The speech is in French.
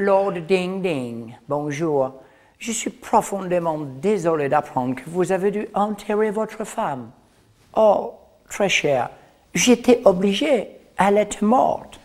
Lord Ding Ding, bonjour. Je suis profondément désolé d'apprendre que vous avez dû enterrer votre femme. Oh, très cher, j'étais obligé, elle est morte.